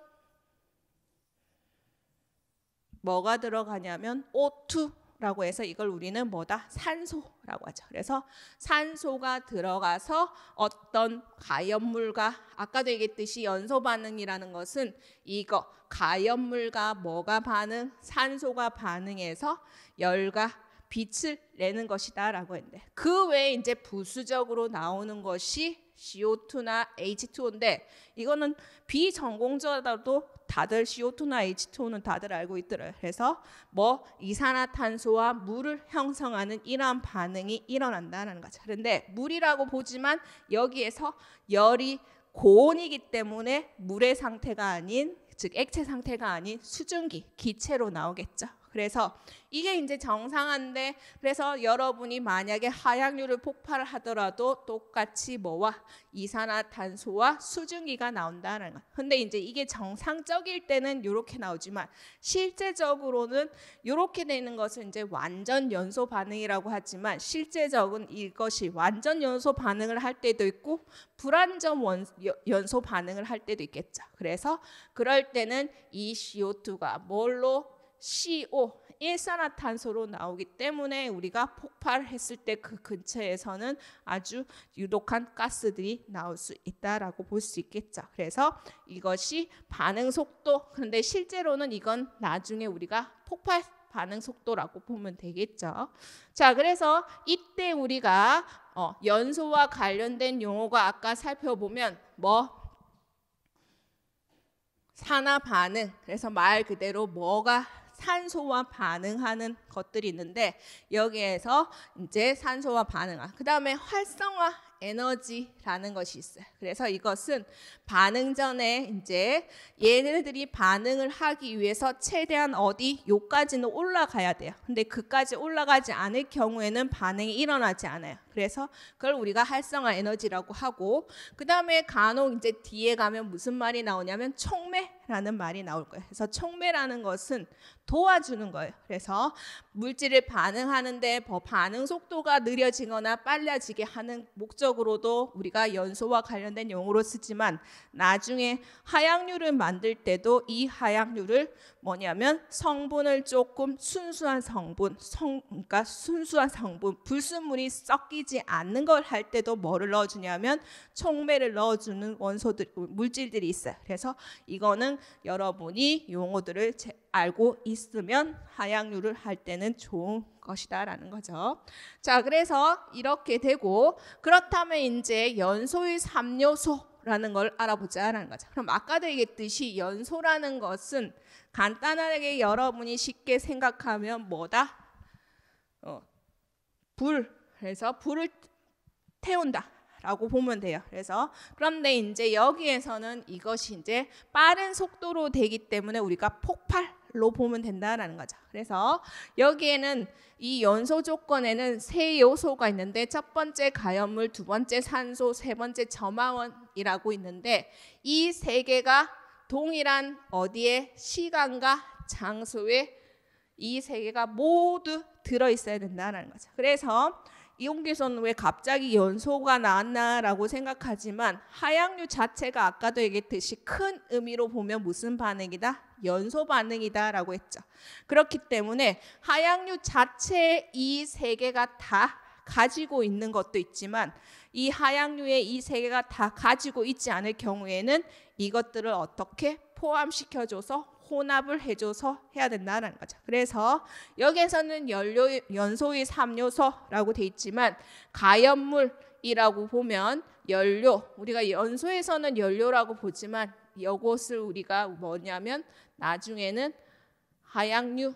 뭐가 들어가냐면 O2 라고 해서 이걸 우리는 뭐다? 산소라고 하죠. 그래서 산소가 들어가서 어떤 가연물과 아까도 얘기했듯이 연소 반응이라는 것은 이거 가연물과 뭐가 반응? 산소가 반응해서 열과 빛을 내는 것이다라고 했는데 그 외에 이제 부수적으로 나오는 것이 CO2나 H2O인데 이거는 비전공자라도 다들 CO2나 H2O는 다들 알고 있더라. 그래서 뭐 이산화탄소와 물을 형성하는 이러한 반응이 일어난다는 거죠. 그런데 물이라고 보지만 여기에서 열이 고온이기 때문에 물의 상태가 아닌 즉 액체 상태가 아닌 수증기 기체로 나오겠죠. 그래서 이게 이제 정상한데 그래서 여러분이 만약에 하향률을 폭발하더라도 똑같이 뭐와 이산화탄소와 수증기가 나온다는 것. 근데 이제 이게 정상적일 때는 이렇게 나오지만 실제적으로는 이렇게 되는 것은 이제 완전 연소 반응이라고 하지만 실제적은 이것이 완전 연소 반응을 할 때도 있고 불완전 연소 반응을 할 때도 있겠죠. 그래서 그럴 때는 이 CO2가 뭘로 CO 일산화탄소로 나오기 때문에 우리가 폭발했을 때 그 근처에서는 아주 유독한 가스들이 나올 수 있다라고 볼 수 있겠죠. 그래서 이것이 반응 속도. 그런데 실제로는 이건 나중에 우리가 폭발 반응 속도라고 보면 되겠죠. 자, 그래서 이때 우리가 어, 연소와 관련된 용어가 아까 살펴보면 뭐 산화 반응. 그래서 말 그대로 뭐가 산소와 반응하는 것들이 있는데 여기에서 이제 산소와 반응한 그다음에 활성화 에너지라는 것이 있어요. 그래서 이것은 반응 전에 이제 얘네들이 반응을 하기 위해서 최대한 어디 요까지는 올라가야 돼요. 근데 그까지 올라가지 않을 경우에는 반응이 일어나지 않아요. 그래서 그걸 우리가 활성화 에너지라고 하고 그다음에 간혹 이제 뒤에 가면 무슨 말이 나오냐면 촉매라는 말이 나올 거예요. 그래서 촉매라는 것은 도와주는 거예요. 그래서 물질을 반응하는데 반응 속도가 느려지거나 빨라지게 하는 목적으로도 우리가 연소와 관련된 용어로 쓰지만 나중에 하향률을 만들 때도 이 하향률을 뭐냐면 성분을 조금 순수한 성분, 성, 그러니까 순수한 성분, 불순물이 섞이지 않는 걸 할 때도 뭐를 넣어주냐면 총매를 넣어주는 원소들, 물질들이 있어요. 그래서 이거는 여러분이 용어들을 제, 알고 있으면 하향률을 할 때는 좋은 것이다라는 거죠. 자, 그래서 이렇게 되고 그렇다면 이제 연소의 3요소라는 걸 알아보자라는 거죠. 그럼 아까도 얘기했듯이 연소라는 것은 간단하게 여러분이 쉽게 생각하면 뭐다? 어, 불. 그래서 불을 태운다. 라고 보면 돼요. 그래서 그런데 이제 여기에서는 이것이 이제 빠른 속도로 되기 때문에 우리가 폭발 로 보면 된다라는 거죠. 그래서 여기에는 이 연소 조건에는 세 요소가 있는데 첫 번째 가염물, 두 번째 산소, 세 번째 점화원이라고 있는데 이 세 개가 동일한 어디에 시간과 장소에 이 세 개가 모두 들어 있어야 된다라는 거죠. 그래서 이홍길선 왜 갑자기 연소가 나왔나라고 생각하지만 하향류 자체가 아까도 얘기했듯이 큰 의미로 보면 무슨 반응이다? 연소 반응이다라고 했죠. 그렇기 때문에 하향류 자체 이세 개가 다 가지고 있는 것도 있지만 이 하향류의 이 세 개가 다 가지고 있지 않을 경우에는 이것들을 어떻게 포함시켜줘서 혼합을 해줘서 해야 된다는 거죠. 그래서 여기에서는 연료, 연소의 3요소라고 돼 있지만 가연물이라고 보면 연료, 우리가 연소에서는 연료라고 보지만 이것을 우리가 뭐냐면 나중에는 하향유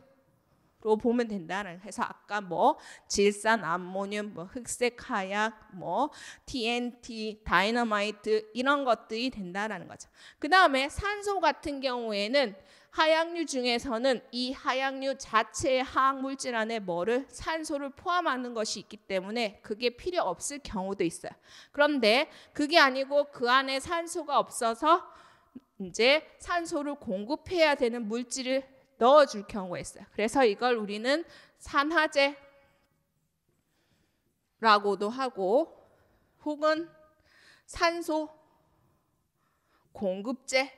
로 보면 된다는 해서 아까 뭐 질산, 암모늄, 뭐 흑색 하약뭐 TNT, 다이너마이트 이런 것들이 된다라는 거죠. 그 다음에 산소 같은 경우에는 하약류 중에서는 이 하약류 자체의 화학 물질 안에 뭐를 산소를 포함하는 것이 있기 때문에 그게 필요 없을 경우도 있어요. 그런데 그게 아니고 그 안에 산소가 없어서 이제 산소를 공급해야 되는 물질을 넣어줄 경우가 있어요. 그래서 이걸 우리는 산화제라고도 하고 혹은 산소 공급제라고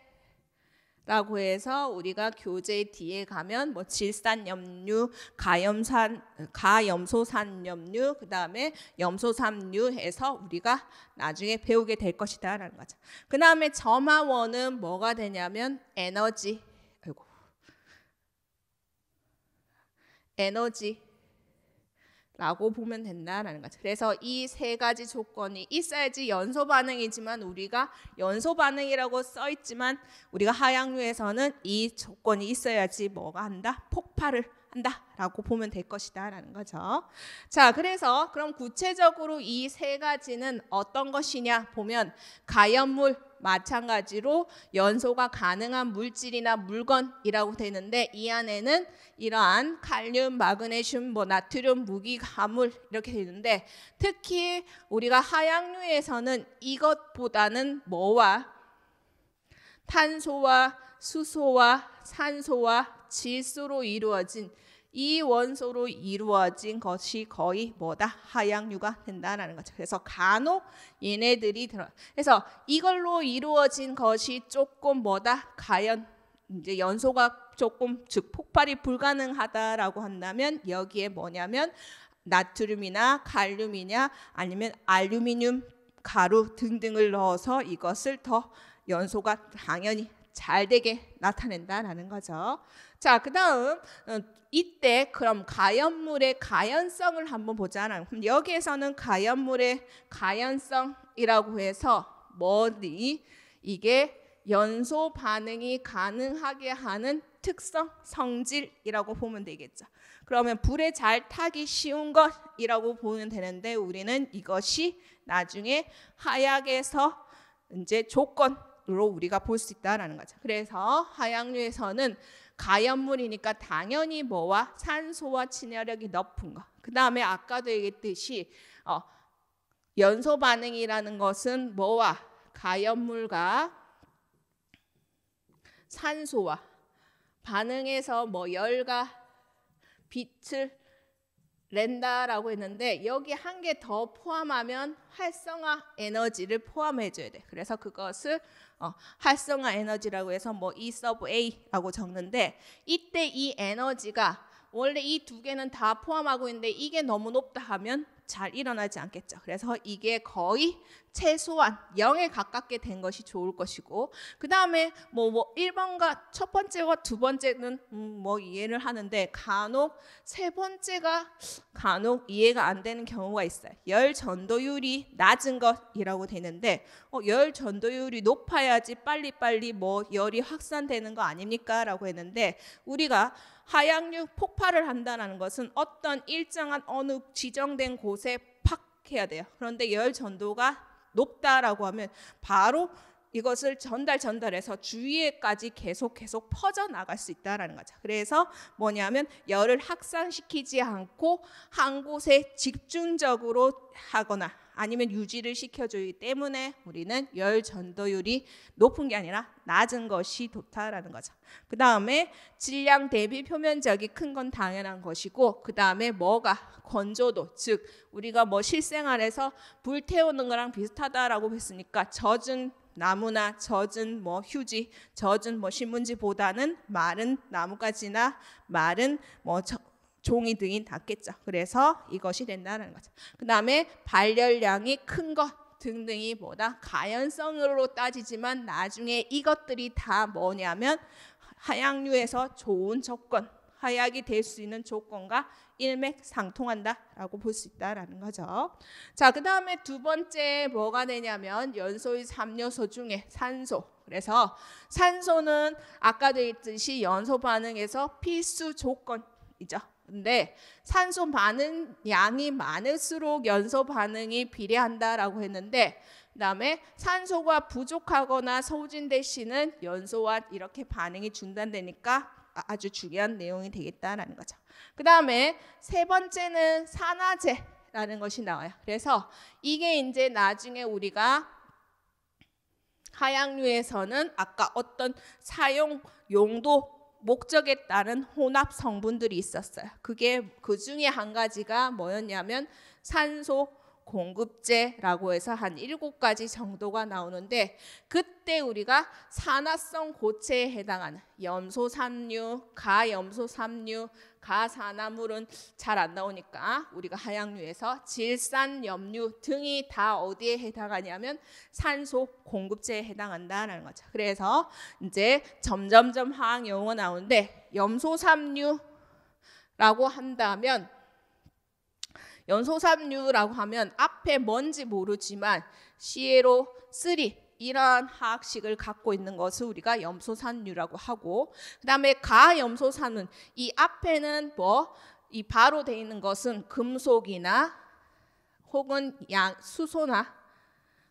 해서 우리가 교재 뒤에 가면 뭐 질산염류, 가염산, 가염소산염류, 그 다음에 염소산류해서 우리가 나중에 배우게 될 것이다라는 거죠. 그 다음에 점화원은 뭐가 되냐면 에너지. 에너지라고 보면 된다라는 거죠. 그래서 이 세 가지 조건이 있어야지 연소 반응이지만 우리가 연소 반응이라고 써 있지만 우리가 하향류에서는 이 조건이 있어야지 뭐가 한다? 폭발을 한다라고 보면 될 것이다라는 거죠. 자, 그래서 그럼 구체적으로 이 세 가지는 어떤 것이냐 보면 가연물 마찬가지로 연소가 가능한 물질이나 물건이라고 되는데 이 안에는 이러한 칼륨, 마그네슘, 뭐 나트륨, 무기, 가물 이렇게 되는데 특히 우리가 하양류에서는 이것보다는 뭐와 탄소와 수소와 산소와 질소로 이루어진 이 원소로 이루어진 것이 거의 뭐다? 하양류가 된다라는 거죠. 그래서 간혹 얘네들이 들어. 그래서 이걸로 이루어진 것이 조금 뭐다? 가연 이제 연소가 조금 즉 폭발이 불가능하다라고 한다면 여기에 뭐냐면 나트륨이나 칼륨이냐 아니면 알루미늄 가루 등등을 넣어서 이것을 더 연소가 당연히 잘 되게 나타낸다라는 거죠. 자, 그 다음 어, 이때 그럼 가연물의 가연성을 한번 보잖아요. 그럼 여기에서는 가연물의 가연성이라고 해서 뭐니 이게 연소 반응이 가능하게 하는 특성, 성질이라고 보면 되겠죠. 그러면 불에 잘 타기 쉬운 것이라고 보면 되는데 우리는 이것이 나중에 하약에서 이제 조건으로 우리가 볼 수 있다라는 거죠. 그래서 하약류에서는 가연물이니까 당연히 뭐와 산소와 친화력이 높은 거. 그 다음에 아까도 얘기했듯이 어, 연소 반응이라는 것은 뭐와 가연물과 산소와 반응해서 뭐 열과 빛을 렌다라고 했는데 여기 한 개 더 포함하면 활성화 에너지를 포함해 줘야 돼. 그래서 그것을 어, 활성화 에너지라고 해서 뭐 E 서브 A라고 적는데 이때 이 에너지가 원래 이 두 개는 다 포함하고 있는데 이게 너무 높다 하면 잘 일어나지 않겠죠. 그래서 이게 거의 최소한 0에 가깝게 된 것이 좋을 것이고 그 다음에 뭐, 뭐 1번과 첫 번째와 두 번째는 음뭐 이해를 하는데 간혹 세 번째가 간혹 이해가 안 되는 경우가 있어요. 열 전도율이 낮은 것이라고 되는데 어, 열 전도율이 높아야지 빨리빨리 뭐 열이 확산되는 거 아닙니까? 라고 했는데 우리가 하향류 폭발을 한다는 것은 어떤 일정한 어느 지정된 곳 곳에 팍 해야 돼요. 그런데 열 전도가 높다라고 하면 바로 이것을 전달 전달해서 주위에까지 계속 계속 퍼져 나갈 수 있다라는 거죠. 그래서 뭐냐면 열을 확산시키지 않고 한 곳에 집중적으로 하거나 아니면 유지를 시켜주기 때문에 우리는 열 전도율이 높은 게 아니라 낮은 것이 좋다라는 거죠. 그 다음에 질량 대비 표면적이 큰 건 당연한 것이고 그 다음에 뭐가 건조도 즉 우리가 뭐 실생활에서 불 태우는 거랑 비슷하다라고 했으니까 젖은 나무나 젖은 뭐 휴지, 젖은 뭐 신문지보다는 마른 나뭇가지나 마른 뭐 종이 등이 닿겠죠 그래서 이것이 된다는 거죠. 그 다음에 발열량이 큰 것 등등이 뭐다? 가연성으로 따지지만 나중에 이것들이 다 뭐냐면 하향류에서 좋은 조건, 하약이 될 수 있는 조건과 일맥상통한다라고 볼 수 있다라는 거죠. 자, 그 다음에 두 번째 뭐가 되냐면 연소의 3요소 중에 산소. 그래서 산소는 아까도 했듯이 연소 반응에서 필수 조건이죠. 근데 산소 반응 양이 많을수록 연소 반응이 비례한다라고 했는데 그다음에 산소가 부족하거나 소진될 시는 연소와 이렇게 반응이 중단되니까 아, 아주 중요한 내용이 되겠다라는 거죠. 그다음에 세 번째는 산화제라는 것이 나와요. 그래서 이게 이제 나중에 우리가 하향류에서는 아까 어떤 사용 용도 목적에 따른 혼합 성분들이 있었어요. 그게 그 중에 한 가지가 뭐였냐면 산소 공급제라고 해서 한 일곱 가지 정도가 나오는데 그때 우리가 산화성 고체에 해당하는 염소산류, 가염소산류, 가산화물은잘안 나오니까 우리가 하양류에서 질산, 염류 등이 다 어디에 해당하냐면 산소 공급제에 해당한다라는 거죠. 그래서 이제 점점점 화학 용어 나오는데 염소삼류라고 한다면 염소삼류라고 하면 앞에 뭔지 모르지만 CLO3 이러한 하학식을 갖고 있는 것을 우리가 염소산류라고 하고 그다음에 가염소산은 이 앞에는 뭐 이 바로 돼 있는 것은 금속이나 혹은 양 수소나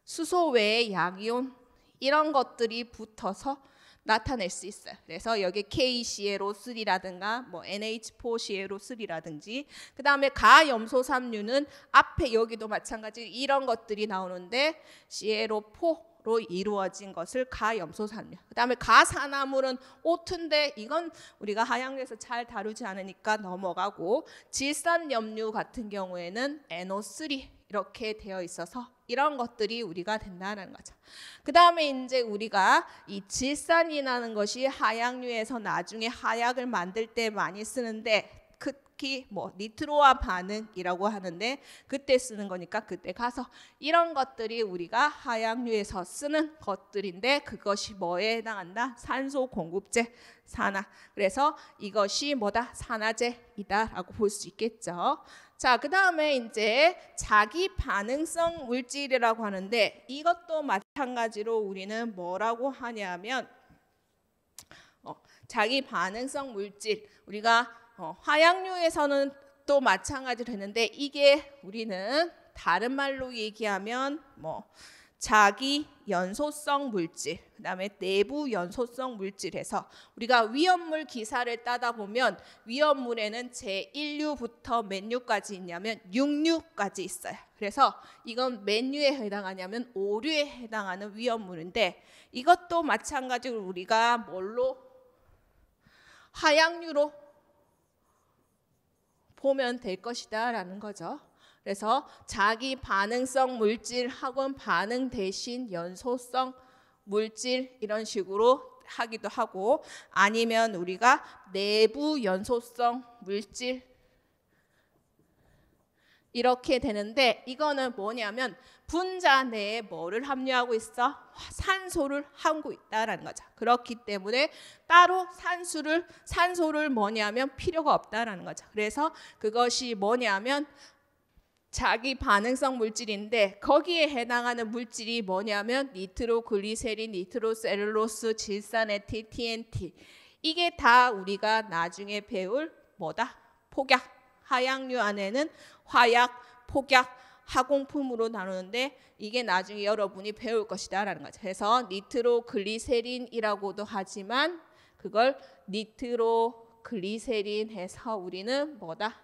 수소 외의 약이온 이런 것들이 붙어서 나타낼 수 있어요. 그래서 여기 KClO3라든가 뭐 NH4ClO3라든지 그다음에 가염소 삼류는 앞에 여기도 마찬가지 이런 것들이 나오는데 ClO4 로 이루어진 것을 가염소산물. 그다음에 가사나물은 오트인데 이건 우리가 하향에서 잘 다루지 않으니까 넘어가고 질산염류 같은 경우에는 NO3 이렇게 되어 있어서 이런 것들이 우리가 된다는 거죠. 그 다음에 이제 우리가 이 질산이라는 것이 하약류에서 나중에 하약을 만들 때 많이 쓰는데 특히 뭐니트로와 반응이라고 하는데 그때 쓰는 거니까 그때 가서 이런 것들이 우리가 하향류에서 쓰는 것들인데 그것이 뭐에 해당한다? 산소 공급제 산화. 그래서 이것이 뭐다? 산화제이다라고 볼 수 있겠죠. 자, 그 다음에 이제 자기 반응성 물질이라고 하는데 이것도 마찬가지로 우리는 뭐라고 하냐면 어, 자기 반응성 물질 우리가 어, 화양류에서는 또 마찬가지로 했는데 이게 우리는 다른 말로 얘기하면 뭐 자기 연소성 물질, 그다음에 내부 연소성 물질에서 우리가 위험물 기사를 따다 보면 위험물에는 제1류부터 맨류까지 있냐면 6류까지 있어요. 그래서 이건 맨류에 해당하냐면 5류에 해당하는 위험물인데 이것도 마찬가지로 우리가 뭘로 화약류로 보면 될 것이다 라는 거죠. 그래서 자기 반응성 물질 학원 반응 대신 연소성 물질 이런 식으로 하기도 하고 아니면 우리가 내부 연소성 물질 이렇게 되는데 이거는 뭐냐면 분자 내에 뭐를 함유하고 있어? 산소를 하고 있다라는 거죠. 그렇기 때문에 따로 산소를 산소를 뭐냐면 필요가 없다라는 거죠. 그래서 그것이 뭐냐면 자기 반응성 물질인데 거기에 해당하는 물질이 뭐냐면 니트로글리세린, 니트로셀룰로스, 질산에틸, TNT 이게 다 우리가 나중에 배울 뭐다? 폭약 하양류 안에는 화약, 폭약, 화공품으로 나누는데 이게 나중에 여러분이 배울 것이다라는 거죠. 그래서 니트로글리세린이라고도 하지만 그걸 니트로글리세린 해서 우리는 뭐다?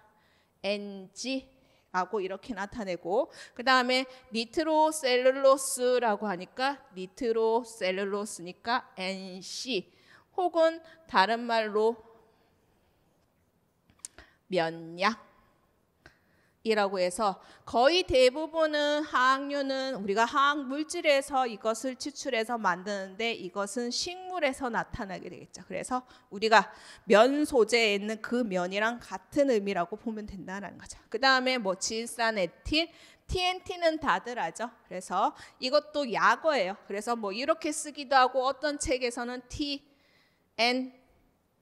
NG라고 이렇게 나타내고 그다음에 니트로셀룰로스라고 하니까 니트로셀룰로스니까 NC 혹은 다른 말로 면약 이라고 해서 거의 대부분은 화학류는 우리가 화학 물질에서 이것을 추출해서 만드는데 이것은 식물에서 나타나게 되겠죠. 그래서 우리가 면 소재에 있는 그 면이랑 같은 의미라고 보면 된다는 거죠. 그 다음에 뭐 질산 에틸, TNT는 다들 아죠. 그래서 이것도 약어예요. 그래서 뭐 이렇게 쓰기도 하고 어떤 책에서는 T, N,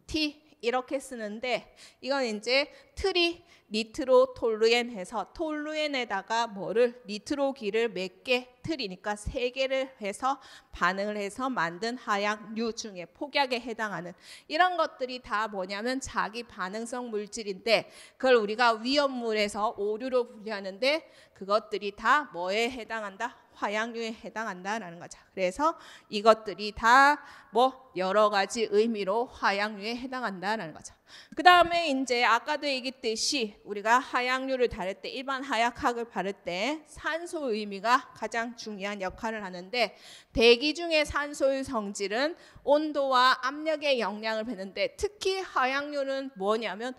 T 이렇게 쓰는데 이건 이제 트리 니트로 톨루엔 해서 톨루엔에다가 뭐를 니트로기를 몇 개틀리니까세 개를 해서 반응을 해서 만든 하약류 중에 폭약에 해당하는 이런 것들이 다 뭐냐면 자기 반응성 물질인데 그걸 우리가 위험물에서 오류로 분류하는데 그것들이 다 뭐에 해당한다? 화양류에 해당한다라는 거죠. 그래서 이것들이 다 뭐 여러 가지 의미로 화양류에 해당한다라는 거죠. 그 다음에 이제 아까도 얘기했듯이 우리가 하양류를 다룰 때 일반 하약학을 바를 때 산소 의미가 가장 중요한 역할을 하는데 대기 중에 산소의 성질은 온도와 압력의 영향을 받는데 특히 하양류는 뭐냐면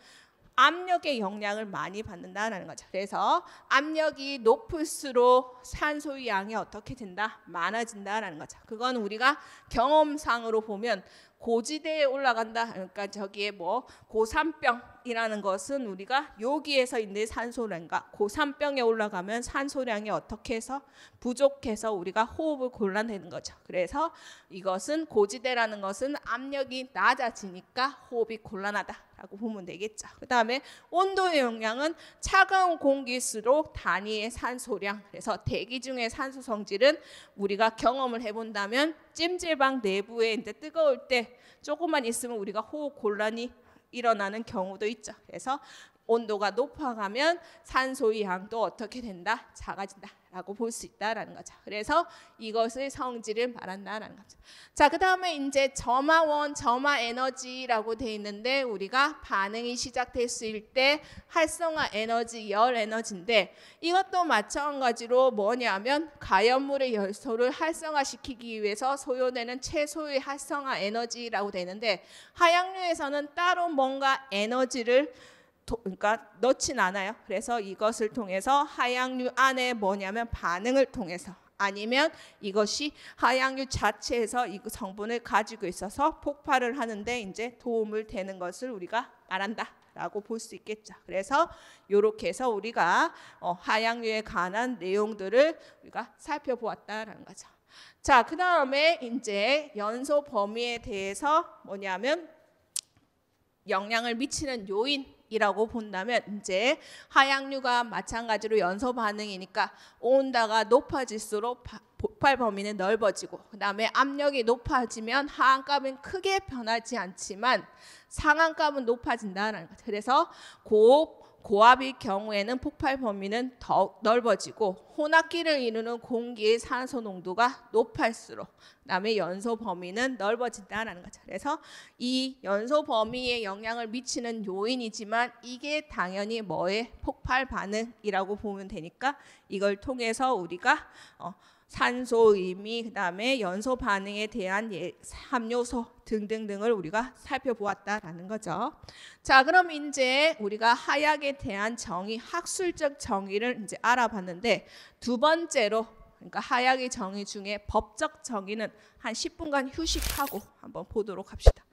압력의 영향을 많이 받는다라는 거죠. 그래서 압력이 높을수록 산소의 양이 어떻게 된다? 많아진다라는 거죠. 그건 우리가 경험상으로 보면 고지대에 올라간다. 그러니까 저기에 뭐 고산병 이라는 것은 우리가 여기에서 있는 산소량과 고산병에 그 올라가면 산소량이 어떻게 해서 부족해서 우리가 호흡을 곤란해는 거죠. 그래서 이것은 고지대라는 것은 압력이 낮아지니까 호흡이 곤란하다라고 보면 되겠죠. 그 다음에 온도의 영향은 차가운 공기수록 단위의 산소량 그래서 대기 중의 산소 성질은 우리가 경험을 해본다면 찜질방 내부에 이제 뜨거울 때 조금만 있으면 우리가 호흡 곤란이 일어나는 경우도 있죠. 그래서 온도가 높아가면 산소의 양도 어떻게 된다? 작아진다. 라고 볼 수 있다라는 거죠. 그래서 이것을 성질을 말한다라는 거죠. 자, 그 다음에 이제 점화원, 점화에너지라고 돼 있는데 우리가 반응이 시작됐을 때 활성화 에너지, 열 에너지인데 이것도 마찬가지로 뭐냐면 가연물의 열소를 활성화시키기 위해서 소요되는 최소의 활성화 에너지라고 되는데 하양류에서는 따로 뭔가 에너지를 그러니까 넣진 않아요. 그래서 이것을 통해서 하향류 안에 뭐냐면 반응을 통해서 아니면 이것이 하향류 자체에서 이 성분을 가지고 있어서 폭발을 하는데 이제 도움을 되는 것을 우리가 말한다. 라고 볼 수 있겠죠. 그래서 이렇게 해서 우리가 어, 하향류에 관한 내용들을 우리가 살펴보았다라는 거죠. 자, 그 다음에 이제 연소 범위에 대해서 뭐냐면 영향을 미치는 요인 이라고 본다면 이제 하향류가 마찬가지로 연소 반응이니까 온다가 높아질수록 폭발 범위는 넓어지고 그다음에 압력이 높아지면 하안감은 크게 변하지 않지만 상한감은 높아진다는 것. 그래서 곱 고압의 경우에는 폭발 범위는 더욱 넓어지고 혼합기를 이루는 공기의 산소 농도가 높을수록 남의 연소 범위는 넓어진다라는 거죠. 그래서 이 연소 범위에 영향을 미치는 요인이지만 이게 당연히 뭐의 폭발 반응이라고 보면 되니까 이걸 통해서 우리가 어, 산소의미, 그 다음에 연소 반응에 대한 예, 함요소 등등등을 우리가 살펴보았다라는 거죠. 자, 그럼 이제 우리가 하약에 대한 정의, 학술적 정의를 이제 알아봤는데 두 번째로 그러니까 하약의 정의 중에 법적 정의는 한 10분간 휴식하고 한번 보도록 합시다.